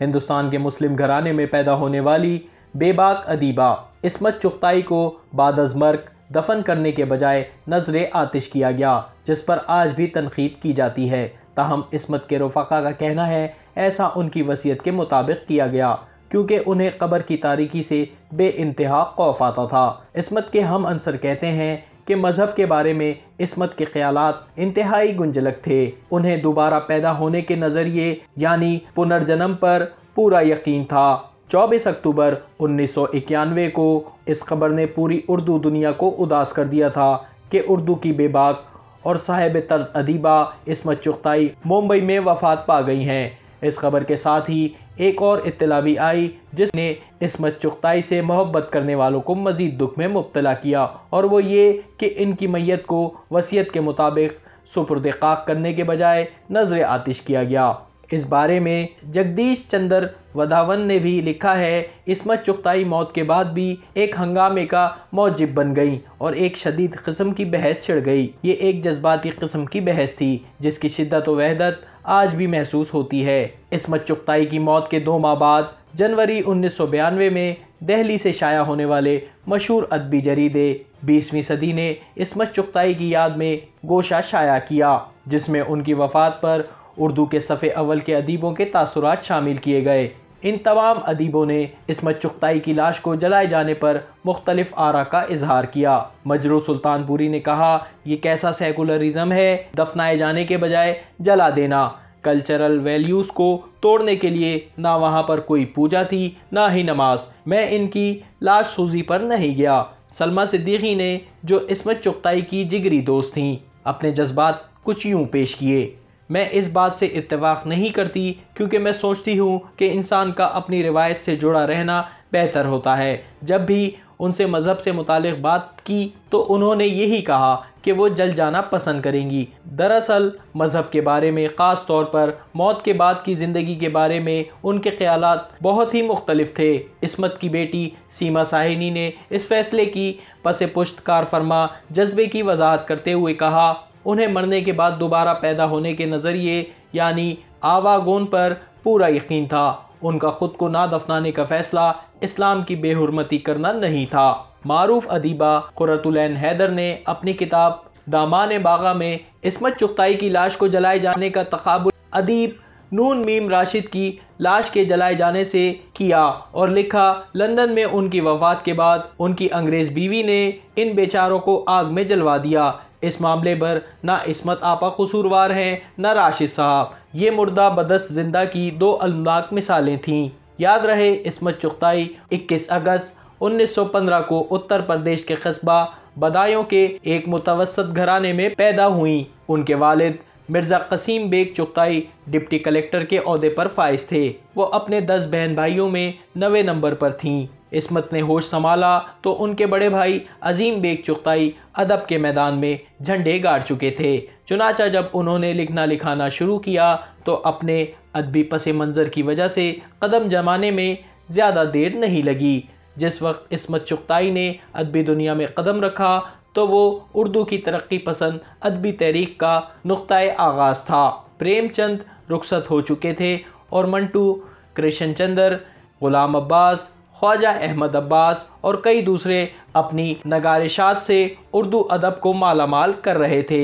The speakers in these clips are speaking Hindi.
हिंदुस्तान के मुस्लिम घराने में पैदा होने वाली बेबाक अदीबा इसमत चुख्ताई को बाद मर्क दफन करने के बजाय नजर आतिश किया गया जिस पर आज भी तनकीद की जाती है ताहम इसमत के रफ़ा का कहना है ऐसा उनकी वसीयत के मुताबिक किया गया क्योंकि उन्हें कबर की तारीखी से बे इंतहा खौफ आता था इसमत के हम अंसर कहते हैं के मज़हब के बारे में इसमत के ख्याल इंतहाई गुंजलक थे उन्हें दोबारा पैदा होने के नज़रिए यानी पुनर्जन्म पर पूरा यकीन था 24 अक्टूबर 1991 को इस खबर ने पूरी उर्दू दुनिया को उदास कर दिया था कि उर्दू की बेबाक और साहेब तर्ज अदीबा इसमत चुगताई मुंबई में वफात पा गई हैं इस खबर के साथ ही एक और इतला भी आई जिसने इसमत चुगताई से मोहब्बत करने वालों को मज़ीद दुख में मुबतला किया और वो ये कि इनकी मैत को वसीयत के मुताबिक सुपुरद खाक करने के बजाय नजर आतिश किया गया इस बारे में जगदीश चंद्र वधावन ने भी लिखा है इसमत चुगताई मौत के बाद भी एक हंगामे का मौजिब बन गई और एक शदीद कस्म की बहस छिड़ गई ये एक जज्बाती कस्म की बहस थी जिसकी शिद्दत वहदत आज भी महसूस होती है इसमत चुगताई की मौत के दो माह बाद जनवरी उन्नीस में दिल्ली से शाया होने वाले मशहूर अदबी जरीदे बीसवीं सदी ने इसमत चुगताई की याद में गोशा शाया किया जिसमें उनकी वफात पर उर्दू के सफ़े अवल के अदीबों के तासरात शामिल किए गए इन तमाम अदीबों ने इसमत चुख्ताई की लाश को जलाए जाने पर मुख्तलिफ आरा का इजहार किया मजरू सुल्तानपुरी ने कहा ये कैसा सेकुलरिज्म है दफनाए जाने के बजाय जला देना कल्चरल वैल्यूज़ को तोड़ने के लिए ना वहाँ पर कोई पूजा थी ना ही नमाज मैं इनकी लाश सूजी पर नहीं गया सलमा सिद्दीकी ने जो इसमत चुगताई की जिगरी दोस्त थीं अपने जज्बात कुछ यूँ पेश किए मैं इस बात से इतवाक़ नहीं करती क्योंकि मैं सोचती हूँ कि इंसान का अपनी रिवायत से जुड़ा रहना बेहतर होता है जब भी उनसे मज़हब से मुतक बात की तो उन्होंने यही कहा कि वो जल जाना पसंद करेंगी दरअसल मज़हब के बारे में ख़ास तौर पर मौत के बाद की ज़िंदगी के बारे में उनके ख्याल बहुत ही मुख्तलफ थे इसमत की बेटी सीमा साहिनी ने इस फैसले की पस पुश्त कार फरमा जज्बे की वजाहत करते हुए कहा उन्हें मरने के बाद दोबारा पैदा होने के नज़रिए यानी आवागोन पर पूरा यकीन था उनका खुद को ना दफनाने का फैसला इस्लाम की बेहरमती करना नहीं था मारूफ अदीबा कुरतुलैन हैदर ने अपनी किताब दामान बागा में इसमत चुख्ताई की लाश को जलाए जाने का तकबुल अदीब नून मीम राशिद की लाश के जलाए जाने से किया और लिखा लंदन में उनकी वफात के बाद उनकी अंग्रेज़ बीवी ने इन बेचारों को आग में जलवा दिया इस मामले पर ना इसमत आपा कसूरवार हैं ना राशिद साहब ये मुर्दा बदस जिंदा की दो अलमनाक मिसालें थीं याद रहे इसमत चुगताई 21 अगस्त 1915 को उत्तर प्रदेश के कस्बा बदायों के एक मुतवसत घराने में पैदा हुई उनके वालिद मिर्ज़ा कसीम बेग चुगताई डिप्टी कलेक्टर के अहदे पर फाइज थे वो अपने दस बहन भाइयों में नवे नंबर पर थीं इसमत ने होश संभाला तो उनके बड़े भाई अजीम बेग चुगताई अदब के मैदान में झंडे गाड़ चुके थे चुनाचा जब उन्होंने लिखना लिखाना शुरू किया तो अपने अदबी पस मंज़र की वजह से कदम जमाने में ज़्यादा देर नहीं लगी जिस वक्त इसमत चुगताई ने अदबी दुनिया में कदम रखा तो वो उर्दू की तरक्की पसंद अदबी तहरीक का नुक़ आगाज़ था प्रेमचंद रुखसत हो चुके थे और मंटू कृष्ण चंद्र ग़ुलाम अब्बास ख्वाजा अहमद अब्बास और कई दूसरे अपनी नगारिशात से उर्दू अदब को मालामाल कर रहे थे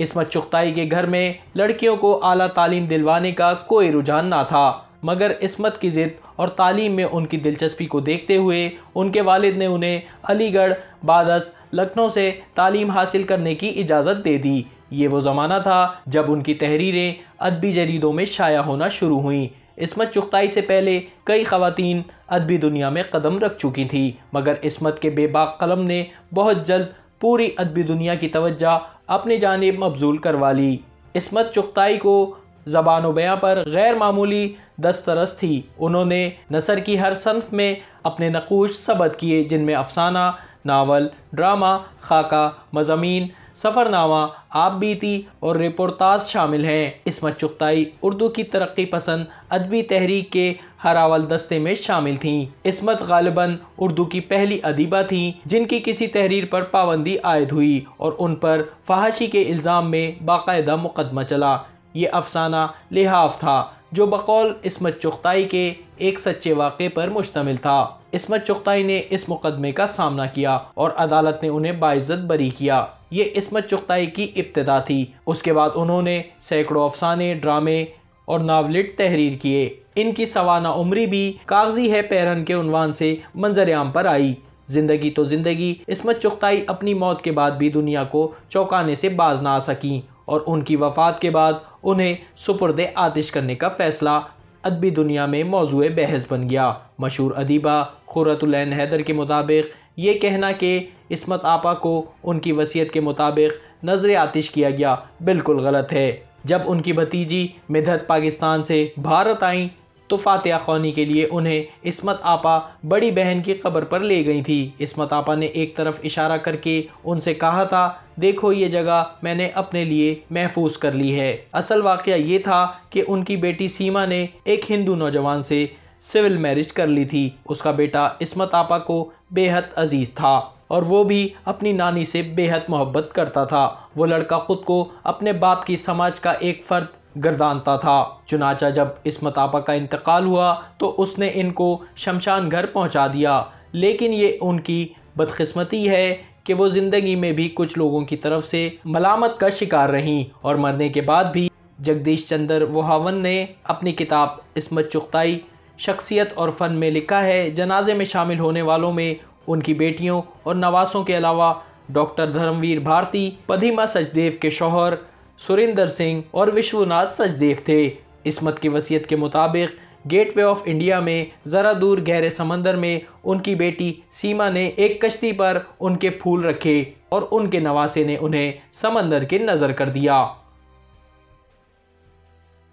इसमत चुगताई के घर में लड़कियों को आला तालीम दिलवाने का कोई रुझान ना था मगर इसमत की ज़िद और तालीम में उनकी दिलचस्पी को देखते हुए उनके वालिद ने उन्हें अलीगढ़ बादस लखनऊ से तालीम हासिल करने की इजाज़त दे दी ये वो ज़माना था जब उनकी तहरीरें अदबी जरीदों में शाया होना शुरू हुई इसमत चुगताई से पहले कई खातन अदबी दुनिया में कदम रख चुकी थी मगर इसमत के बेबाक कलम ने बहुत जल्द पूरी अदबी दुनिया की तवज्जा अपनी जानब मबजूल करवा ली इसमत चुगताई को ज़बान बयाँ पर गैर मामूली दस्तरस थी उन्होंने नसर की हर सनफ में अपने नकूश सबद किए जिनमें अफसाना नावल ड्रामा खाका मजामी सफ़रनामा आप बीती और रिपोर्टाज शामिल हैं इसमत चुगताई उर्दू की तरक्की पसंद अदबी तहरीक के हरावल दस्ते में शामिल थीं इसमत गालिबा उर्दू की पहली अदीबा थी जिनकी किसी तहरीर पर पाबंदी आयद हुई और उन पर फहाशी के इल्ज़ाम में बाकायदा मुकदमा चला ये अफसाना लिहाफ था जो बकौल इसमत चुगताई के एक सच्चे वाक़े पर मुश्तमिल था इसमत चुगताई ने इस मुकदमे का सामना किया और अदालत ने उन्हें बाइज्जत बरी किया ये इसमत चुगताई की इब्तदा थी उसके बाद उन्होंने सैकड़ों अफसाने ड्रामे और नावलिट तहरीर किए इनकी सवाना उम्री भी कागजी है पैरन के उनवान से मंजर आम पर आई ज़िंदगी तो ज़िंदगी इसमत चुगताई अपनी मौत के बाद भी दुनिया को चौंकाने से बाज ना आ सकी और उनकी वफात के बाद उन्हें सुपुर्द आतिश करने का फ़ैसला अदबी दुनिया में मौजू बहस बन गया मशहूर अदीबा खुरतुलैन हैदर के मुताबिक ये कहना कि इसमत आपा को उनकी वसीयत के मुताबिक नज़र आतिश किया गया बिल्कुल गलत है जब उनकी भतीजी मिधत पाकिस्तान से भारत आई तो फातिया खौनी के लिए उन्हें इसमत आपा बड़ी बहन की कब्र पर ले गई थी इसमत आपा ने एक तरफ इशारा करके उनसे कहा था देखो ये जगह मैंने अपने लिए महफूज कर ली है असल वाक़ ये था कि उनकी बेटी सीमा ने एक हिंदू नौजवान से सिविल मैरिज कर ली थी उसका बेटा इसमत आपा को बेहद अजीज़ था और वो भी अपनी नानी से बेहद मोहब्बत करता था वो लड़का ख़ुद को अपने बाप की समाज का एक फ़र्द गर्दानता था चुनाचा जब इसमत आपा का इंतकाल हुआ तो उसने इनको शमशान घर पहुंचा दिया लेकिन ये उनकी बदकस्मती है कि वो ज़िंदगी में भी कुछ लोगों की तरफ से मलामत का शिकार रहीं और मरने के बाद भी जगदीश चंद्र वोहावन ने अपनी किताब इसमत चुगताई शख्सियत और फ़न में लिखा है जनाजे में शामिल होने वालों में उनकी बेटियों और नवासों के अलावा डॉक्टर धर्मवीर भारती पदीमा सचदेव के शौहर सुरेंद्र सिंह और विश्वनाथ सचदेव थे इसमत की वसीयत के मुताबिक गेटवे ऑफ इंडिया में ज़रा दूर गहरे समंदर में उनकी बेटी सीमा ने एक कश्ती पर उनके फूल रखे और उनके नवासे ने उन्हें समंदर के नज़र कर दिया